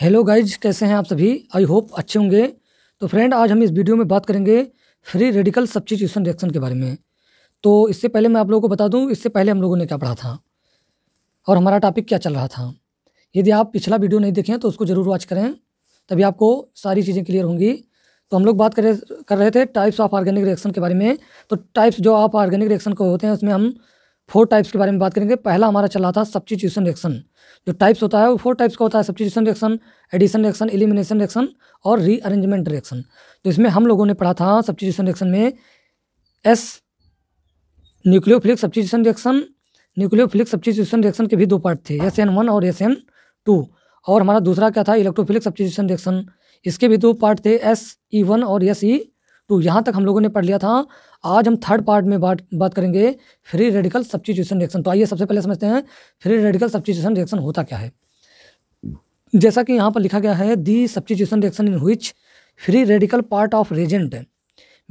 hello guys कैसे हैं आप सभी आई होप अच्छे होंगे तो फ्रेंड आज हम इस वीडियो में बात करेंगे फ्री रेडिकल सब्सटीट्यूशन रिएक्शन के बारे में तो इससे पहले मैं आप लोगों को बता दूं इससे पहले हम लोगों ने क्या पढ़ा था और हमारा टॉपिक क्या चल रहा था यदि आप पिछला वीडियो नहीं देखें तो उसको ज़रूर वॉच करें तभी आपको सारी चीज़ें क्लियर होंगी तो हम लोग बात कर रहे थे टाइप्स ऑफ ऑर्गेनिक रिएक्शन के बारे में तो टाइप्स जो आप ऑर्गेनिक रिएक्शन को होते हैं उसमें हम फोर टाइप्स के बारे में बात करेंगे पहला हमारा चला था सब्सिट्यूशन रिएक्शन जो टाइप्स होता है वो फोर टाइप्स का होता है substitution reaction addition reaction elimination reaction और रीअरेंजमेंट रिएक्शन तो इसमें हम लोगों ने पढ़ा था सब्सिट्यूशन रिएक्शन में S nucleophilic substitution reaction nucleophilic substitution reaction के भी दो पार्ट थे एस एन वन और एस एन टू और हमारा दूसरा क्या था इलेक्ट्रोफिलिक सब्सिट्यूशन रिएक्शन इसके भी दो पार्ट थे एस ई वन और एस ई e तो यहाँ तक हम लोगों ने पढ़ लिया था आज हम थर्ड पार्ट में बात बात करेंगे फ्री रेडिकल सब्सिट्यूशन रिएक्शन तो आइए सबसे पहले समझते हैं फ्री रेडिकल सब्सिट्यूशन रिएक्शन होता क्या है जैसा कि यहाँ पर लिखा गया है the substitution reaction in which free radical part of reagent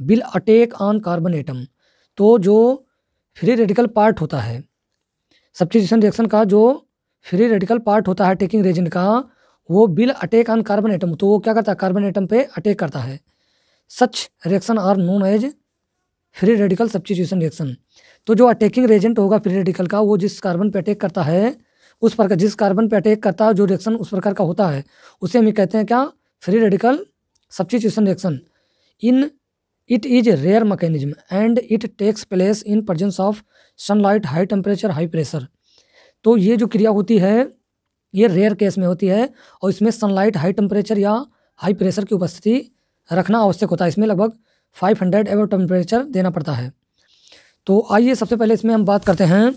will attack on carbon atom तो जो फ्री रेडिकल पार्ट होता है सब्सिट्यूशन रिएक्शन का जो फ्री रेडिकल पार्ट होता है टेकिंग रेजेंट का वो will attack on carbon atom तो वो क्या करता है कार्बन एटम पे अटैक करता है such reaction are known as free radical substitution reaction तो जो अटैकिंग रेजेंट होगा फ्री रेडिकल का वो जिस कार्बन पे अटैक करता है उस प्रकार जिस कार्बन पे अटैक करता है जो रिएक्शन उस प्रकार का होता है उसे हम कहते हैं क्या free radical substitution reaction in it is rare mechanism and it takes place in presence of sunlight high temperature high pressure तो ये जो क्रिया होती है ये रेयर केस में होती है और इसमें सनलाइट हाई टेम्परेचर या हाई प्रेशर की उपस्थिति रखना आवश्यक होता है इसमें लगभग 500 हंड्रेड एवर टेम्परेचर देना पड़ता है तो आइए सबसे पहले इसमें हम बात करते हैं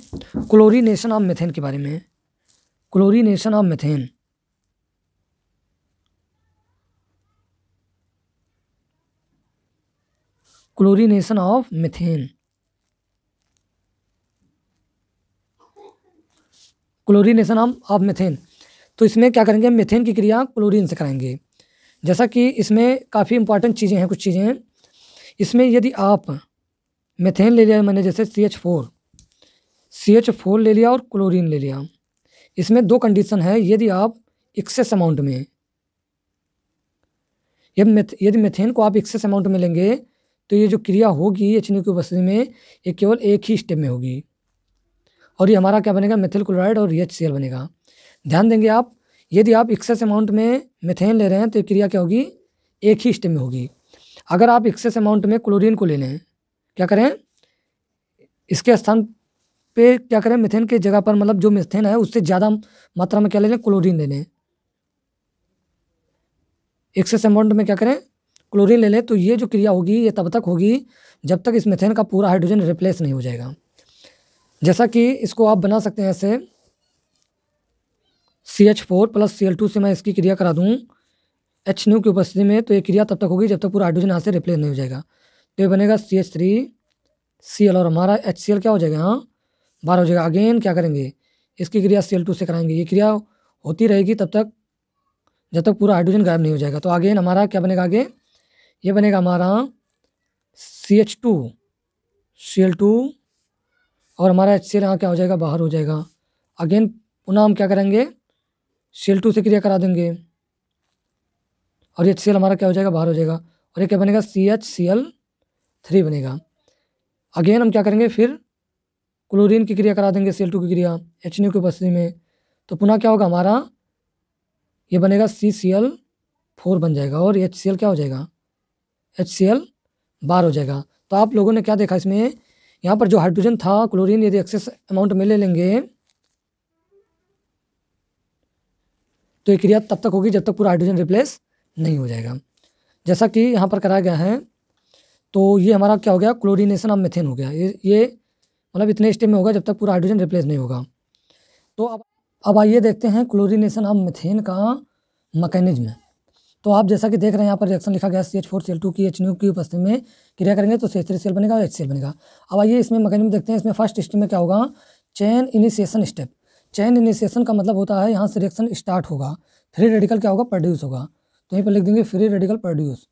क्लोरीनेशन ऑफ मेथेन के बारे में chlorination of methane chlorination of methane chlorination of methane तो इसमें क्या करेंगे मिथेन की क्रिया क्लोरीन से कराएंगे जैसा कि इसमें काफ़ी इंपॉर्टेंट चीज़ें हैं कुछ चीज़ें हैं इसमें यदि आप मेथेन ले लिया मैंने जैसे C H four C H four ले लिया और क्लोरीन ले लिया इसमें दो कंडीशन है यदि आप एक्सेस अमाउंट में यदि मेथ यदि मेथेन को आप एक्सेस अमाउंट में लेंगे तो ये जो क्रिया होगी एचनी की उपस्थिति में ये केवल एक ही स्टेप में होगी और ये हमारा क्या बनेगा मेथिल क्लोराइड और एच बनेगा ध्यान देंगे आप यदि आप एक्सेस अमाउंट में मिथेन ले रहे हैं तो क्रिया क्या होगी एक ही स्टेप में होगी अगर आप एक्सेस अमाउंट में क्लोरीन को ले लें क्या करें इसके स्थान पे क्या करें मिथेन के जगह पर मतलब जो मिथेन है उससे ज़्यादा मात्रा में क्या ले लें क्लोरीन ले लें एक्सेस अमाउंट में क्या करें क्लोरीन ले लें तो ये जो क्रिया होगी ये तब तक होगी जब तक इस मिथेन का पूरा हाइड्रोजन रिप्लेस नहीं हो जाएगा जैसा कि इसको आप बना सकते हैं ऐसे C H four plus C L two से मैं इसकी क्रिया करा दूँ एच न्यू की उपस्थिति में तो ये क्रिया तब तक होगी जब तक पूरा हाइड्रोजन यहाँ से रिप्लेस नहीं हो जाएगा तो ये बनेगा C H three C L और हमारा एच सी एल क्या हो जाएगा हाँ बारह हो जाएगा अगेन क्या करेंगे इसकी क्रिया सी एल टू से कराएंगे ये क्रिया होती रहेगी तब तक जब तक पूरा हाइड्रोजन गायब नहीं हो जाएगा तो अगेन हमारा क्या बनेगा आगे ये बनेगा हमारा C H two C L two और हमारा एच सी एल यहाँ क्या हो जाएगा बाहर हो जाएगा अगेन पुनः हम क्या करेंगे सी एल टू से क्रिया करा देंगे और एच सी एल हमारा क्या हो जाएगा बाहर हो जाएगा और ये क्या बनेगा C H C L three बनेगा अगेन हम क्या करेंगे फिर क्लोरीन की क्रिया करा देंगे सी एल टू की क्रिया एच न्यू की उपस्थिति में तो पुनः क्या होगा हमारा ये बनेगा सी सी एल फोर बन जाएगा और एच सी एल क्या हो जाएगा एच सी एल बार हो जाएगा तो आप लोगों ने क्या देखा इसमें यहाँ पर जो हाइड्रोजन था क्लोरीन यदि एक्सेस अमाउंट में ले लेंगे तो ये क्रिया तब तक होगी जब तक पूरा हाइड्रोजन रिप्लेस नहीं हो जाएगा जैसा कि यहाँ पर कराया गया है तो ये हमारा क्या हो गया क्लोरीनेशन ऑफ मेथेन हो गया ये ये मतलब इतने स्टेप में होगा जब तक पूरा हाइड्रोजन रिप्लेस नहीं होगा तो अब अब आइए देखते हैं क्लोरीनेशन ऑफ मेथेन का मकैनिज्म तो आप जैसा कि देख रहे हैं यहाँ पर रिएक्शन लिखा गया C H four C L two की एच न्यू की उपस्थिति में क्रिया करेंगे तो सी एच थ्री सेल बनेगा और एच सेल बनेगा अब आइए इसमें मकैनिज्म देखते हैं इसमें फर्स्ट स्टेप में क्या होगा chain initiation step chain initiation का मतलब होता है यहाँ से रिएक्शन स्टार्ट होगा फ्री रेडिकल क्या होगा प्रोड्यूस होगा तो यहीं पर लिख देंगे free radical produce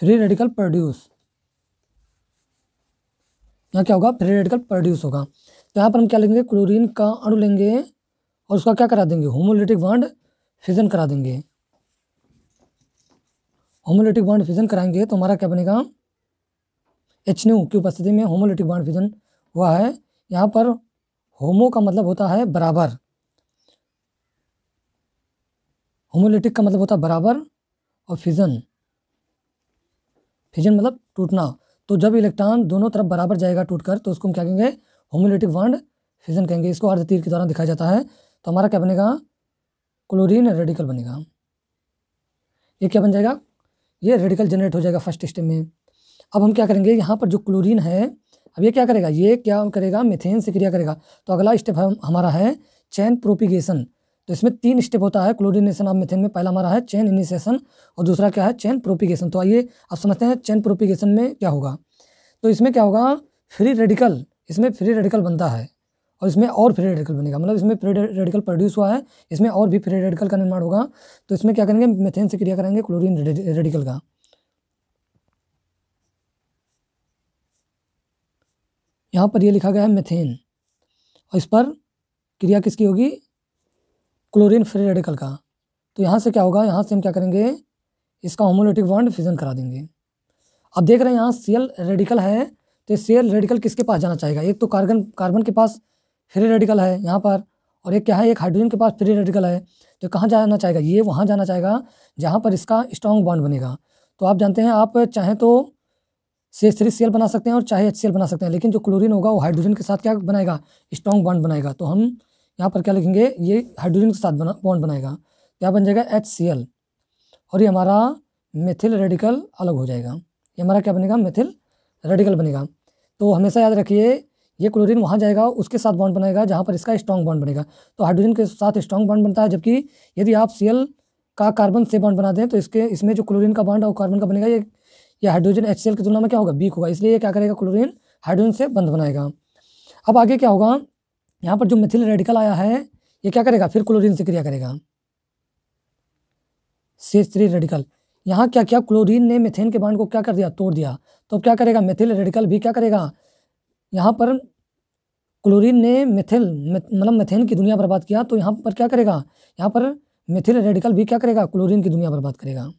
free radical produce यहाँ क्या होगा फ्री रेडिकल प्रोड्यूस होगा तो यहाँ पर हम क्या लेंगे क्लोरीन का अणु लेंगे और उसका क्या करा देंगे होमोलिटिक बॉन्ड फिजन करा देंगे होमोलिटिक बॉन्ड फिजन कराएंगे तो हमारा क्या बनेगा एच न्यू की उपस्थिति में होमोलिटिक बॉन्ड फिजन हुआ है यहाँ पर होमो का मतलब होता है बराबर होमोलिटिक का मतलब होता है बराबर और फिजन फिजन मतलब टूटना तो जब इलेक्ट्रॉन दोनों तरफ बराबर जाएगा टूटकर तो उसको हम क्या कहेंगे होमोलिटिक वांड फिजन कहेंगे इसको अर्ध तीर के दौरान दिखाया जाता है तो हमारा क्या बनेगा क्लोरीन रेडिकल बनेगा ये क्या बन जाएगा ये रेडिकल जनरेट हो जाएगा फर्स्ट स्टेप में अब हम क्या करेंगे यहाँ पर जो क्लोरीन है अब ये क्या करेगा ये क्या करेगा मिथेन से क्रिया करेगा तो अगला स्टेप हम, हमारा है चैन प्रोपिगेशन तो इसमें तीन स्टेप होता है क्लोरिनेशन ऑफ मिथेन में पहला हमारा है चैन इनिशिएशन और दूसरा क्या है चैन प्रोपिगेशन तो आइए आप समझते हैं चैन प्रोपिगेशन में क्या होगा तो इसमें क्या होगा फ्री रेडिकल इसमें फ्री रेडिकल बनता है और इसमें और फ्री रेडिकल बनेगा मतलब इसमें फ्री रेडिकल प्रोड्यूस हुआ है इसमें और भी फ्री रेडिकल का निर्माण होगा तो इसमें क्या करेंगे मिथेन से क्रिया करेंगे क्लोरिन रेडिकल का यहाँ पर ये लिखा गया है मेथेन और इस पर क्रिया किसकी होगी क्लोरीन फ्री रेडिकल का तो यहाँ से क्या होगा यहाँ से हम क्या करेंगे इसका होमोलिटिक बॉन्ड फिजन करा देंगे अब देख रहे हैं यहाँ सीएल रेडिकल है तो सीएल रेडिकल किसके पास जाना चाहेगा एक तो कार्बन कार्बन के पास फ्री रेडिकल है यहाँ पर और एक क्या है एक हाइड्रोजन के पास फ्री रेडिकल है तो कहाँ जाना चाहेगा ये वहाँ जाना चाहेगा जहाँ पर इसका स्ट्रॉन्ग बॉन्ड बनेगा तो आप जानते हैं आप चाहें तो से थ्री सी एल बना सकते हैं और चाहे एच सी एल बना सकते हैं लेकिन जो क्लोरीन होगा वो हाइड्रोजन के साथ क्या बनाएगा स्ट्रॉन्ग बॉन्ड बनाएगा तो हम यहाँ पर क्या लिखेंगे ये हाइड्रोजन के साथ बना बॉन्ड बनाएगा क्या बन जाएगा एच सी एल और ये हमारा मेथिल रेडिकल अलग हो जाएगा ये हमारा क्या बनेगा मेथिल रेडिकल बनेगा तो हमेशा याद रखिए ये क्लोरीन वहाँ जाएगा उसके साथ बॉन्ड बनाएगा जहाँ पर इसका स्ट्रॉन्ग बॉन्ड बनेगा तो हाइड्रोजन के साथ स्ट्रॉन्ग बॉन्ड बनता है जबकि यदि आप सी का कार्बन से बॉन्ड बना दें तो इसके इसमें जो क्लोरीन का बॉन्ड और कार्बन का बनेगा ये या हाइड्रोजन एच की तुलना में क्या होगा बीक होगा इसलिए क्या करेगा क्लोरीन हाइड्रोजन से बंद बनाएगा अब आगे क्या होगा यहाँ पर जो मिथिल रेडिकल आया है ये क्या करेगा फिर क्लोरीन से क्रिया करेगा सी थ्री रेडिकल यहाँ क्या किया क्लोरीन ने मिथेन के बांड को क्या कर दिया तोड़ दिया तो अब क्या करेगा मिथिल रेडिकल भी क्या करेगा यहाँ पर क्लोरीन ने मिथिल मतलब मिथेन की दुनिया बर्बाद किया तो यहाँ पर क्या करेगा यहाँ पर मिथिल रेडिकल भी क्या करेगा क्लोरीन की दुनिया बर्बाद करेगा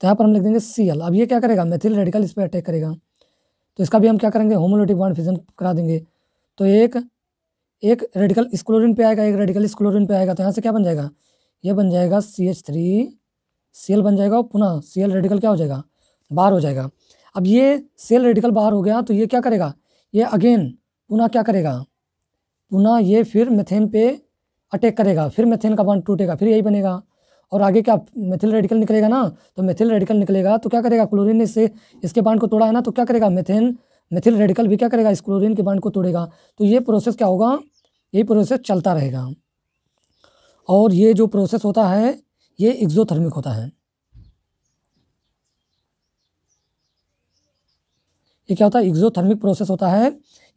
तो यहाँ पर हम लिख देंगे सी एल अब ये क्या करेगा मेथिल रेडिकल इस पर अटैक करेगा तो इसका भी हम क्या करेंगे होमोलोटिक बॉन्ड फिजन करा देंगे तो एक एक रेडिकल स्क्लोरिन पे आएगा एक रेडिकल स्क्लोरिन पे आएगा तो यहाँ से क्या बन जाएगा ये बन जाएगा C H three C L बन जाएगा और पुनः सी एल रेडिकल क्या हो जाएगा बाहर हो जाएगा अब ये सी एल रेडिकल बाहर हो गया तो ये क्या करेगा ये अगेन पुनः क्या करेगा पुनः ये फिर मेथेन पे अटैक करेगा फिर मेथेन का बॉन्ड टूटेगा फिर यही बनेगा और आगे क्या मेथिल रेडिकल निकलेगा ना तो मेथिल रेडिकल निकलेगा तो क्या करेगा क्लोरीन ने इससे इसके बाड को तोड़ा है ना तो क्या करेगा मेथिन मेथिल रेडिकल भी क्या करेगा इस क्लोरीन के बाड को तोड़ेगा तो ये प्रोसेस क्या होगा ये प्रोसेस चलता रहेगा और ये जो प्रोसेस होता है ये एक्जोथर्मिक होता है ये क्या होता है एक्जोथर्मिक प्रोसेस होता है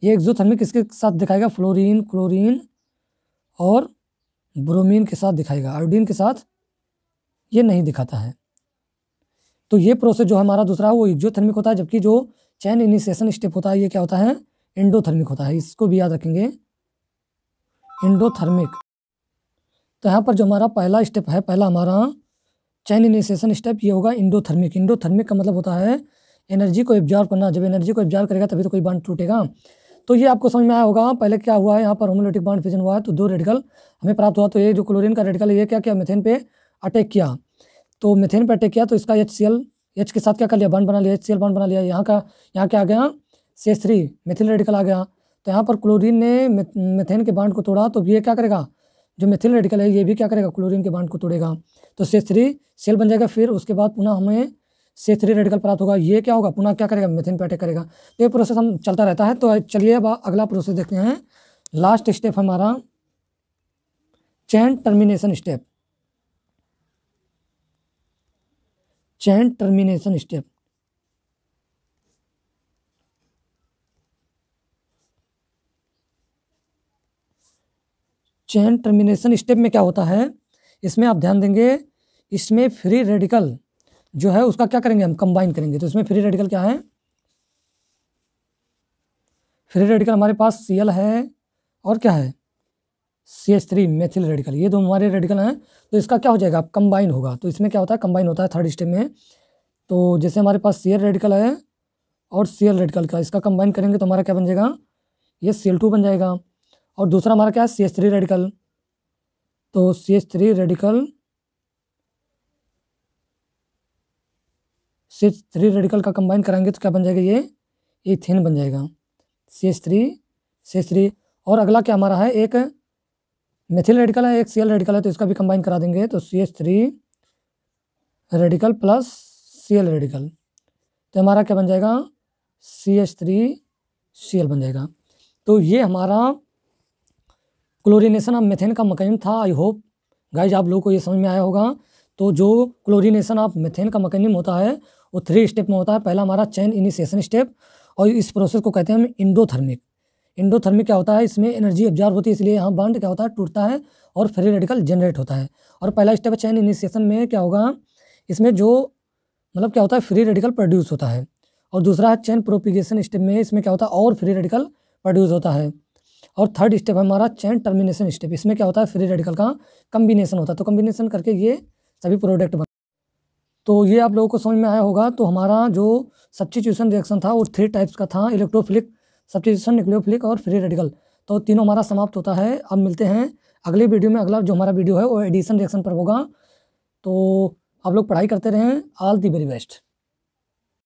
ये एक्जोथर्मिक इसके साथ दिखाएगा फ्लोरीन क्लोरीन और ब्रोमीन के साथ दिखाएगा आयोडीन के साथ ये नहीं दिखाता है तो ये प्रोसेस जो हमारा दूसरा है वो इजियोथर्मिक होता है जबकि जो चैन इनिशिएशन स्टेप होता है ये क्या होता है इंडोथर्मिक होता है इसको भी याद रखेंगे इंडोथर्मिक तो यहाँ पर जो हमारा पहला स्टेप है पहला हमारा चैन इनिशिएशन स्टेप ये होगा इंडोथर्मिक इंडोथर्मिक का मतलब होता है एनर्जी को एब्जॉर्व करना जब एनर्जी को एब्जॉर्व करेगा तभी तो कोई बांड टूटेगा तो ये आपको समझ में आया होगा पहले क्या हुआ है यहाँ पर होमोलिटिक बांड फिजन हुआ है तो दो रेडिकल हमें प्राप्त हुआ तो ये जो क्लोरिन का रेडिकल ये क्या क्या मेथेन पे अटैक किया तो मिथेन पर अटैक किया तो इसका एच सी एल एच के साथ क्या कर लिया बन बना लिया एच सी एल बॉन्ड बना लिया यहाँ का यहाँ क्या आ गया से थ्री मिथिल रेडिकल आ गया तो यहाँ पर क्लोरीन ने मिथेन के बांड को तोड़ा तो ये क्या करेगा जो मिथिल रेडिकल है ये भी क्या करेगा क्लोरीन के बांड को तोड़ेगा तो से थ्री सेल बन जाएगा फिर उसके बाद पुनः हमें से थ्री रेडिकल प्राप्त होगा ये क्या होगा पुनः क्या करेगा मेथेन पर अटैक करेगा तो ये प्रोसेस हम चलता रहता है तो चलिए अब अगला प्रोसेस देखते हैं लास्ट स्टेप हमारा chain termination step chain termination step chain termination step में क्या होता है इसमें आप ध्यान देंगे इसमें फ्री रेडिकल जो है उसका क्या करेंगे हम कंबाइन करेंगे तो इसमें फ्री रेडिकल क्या है फ्री रेडिकल हमारे पास सी है और क्या है C S three methyl radical ये दो हमारे रेडिकल हैं तो इसका क्या हो जाएगा कंबाइन होगा तो इसमें क्या होता है कंबाइन होता है थर्ड स्टेप में तो जैसे हमारे पास सी रेडिकल है और सी रेडिकल का इसका कंबाइन करेंगे तो हमारा क्या बन जाएगा ये सी बन जाएगा और दूसरा हमारा क्या है सी एस थ्री रेडिकल तो C S three radical C S three radical का कंबाइन कराएंगे तो क्या बन जाएगा ये इथेन बन जाएगा C S three C S three और अगला क्या हमारा है एक मिथिल रेडिकल है एक सी रेडिकल है तो इसका भी कंबाइन करा देंगे तो C H three radical plus C L radical तो हमारा क्या बन जाएगा C H three C L बन जाएगा तो ये हमारा क्लोरीनेशन ऑफ मेथेन का मकैन था आई होप गाइज आप लोगों को ये समझ में आया होगा तो जो क्लोरीनेशन ऑफ मेथेन का मकैनिज्म होता है वो थ्री स्टेप में होता है पहला हमारा चैन इनिशिएशन स्टेप और इस प्रोसेस को कहते हैं हम इंडोथर्मिक इंडोथर्मिक क्या होता है इसमें एनर्जी अब्जॉर्व होती है इसलिए यहाँ बॉन्ड क्या होता है टूटता है और फ्री रेडिकल जनरेट होता है और पहला स्टेप चैन इनिशिएशन में क्या होगा इसमें जो मतलब क्या होता है फ्री रेडिकल प्रोड्यूस होता है और दूसरा है चैन प्रोपिगेशन स्टेप में इसमें क्या होता है और फ्री रेडिकल प्रोड्यूस होता है और थर्ड स्टेप हमारा चैन टर्मिनेशन स्टेप इसमें क्या होता है फ्री रेडिकल का कम्बिनेशन होता है तो कम्बिनेशन करके ये सभी प्रोडक्ट बन तो ये आप लोगों को समझ में आया होगा तो हमारा जो सब्सिट्यूशन रिएक्शन था वो थ्री टाइप्स का था इलेक्ट्रोफिलिक सब्सटीट्यूशन न्यूक्लियोफिलिक और फ्री रेडिकल तो तीनों हमारा समाप्त होता है अब मिलते हैं अगले वीडियो में अगला जो हमारा वीडियो है वो एडिशन रिएक्शन पर होगा तो आप लोग पढ़ाई करते रहें ऑल दी वेरी बेस्ट